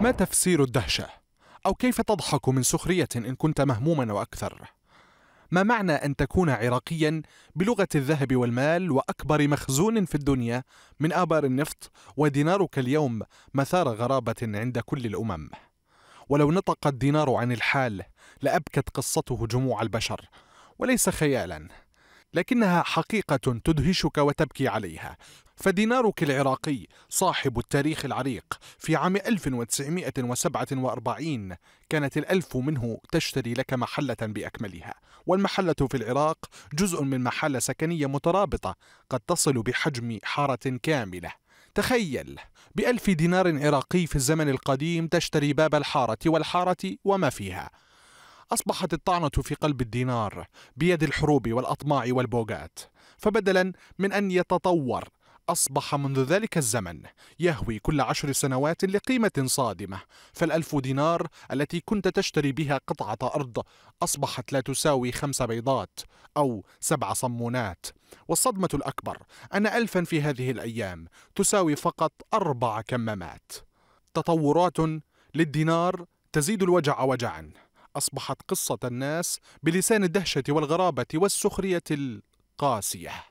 ما تفسير الدهشة؟ أو كيف تضحك من سخرية إن كنت مهموما وأكثر؟ ما معنى أن تكون عراقيا بلغة الذهب والمال وأكبر مخزون في الدنيا من آبار النفط ودينارك اليوم مثار غرابة عند كل الأمم؟ ولو نطق الدينار عن الحال لأبكت قصته جموع البشر وليس خيالا لكنها حقيقة تدهشك وتبكي عليها فدينارك العراقي صاحب التاريخ العريق في عام 1947 كانت الألف منه تشتري لك محلة بأكملها والمحلة في العراق جزء من محلة سكنية مترابطة قد تصل بحجم حارة كاملة تخيل بألف دينار عراقي في الزمن القديم تشتري باب الحارة والحارة وما فيها أصبحت الطعنة في قلب الدينار بيد الحروب والأطماع والبوغات فبدلا من أن يتطور أصبح منذ ذلك الزمن يهوي كل عشر سنوات لقيمة صادمة فالألف دينار التي كنت تشتري بها قطعة أرض أصبحت لا تساوي خمس بيضات أو سبع صمونات والصدمة الأكبر أن ألفا في هذه الأيام تساوي فقط أربع كمامات تطورات للدينار تزيد الوجع وجعاً أصبحت قصة الناس بلسان الدهشة والغرابة والسخرية القاسية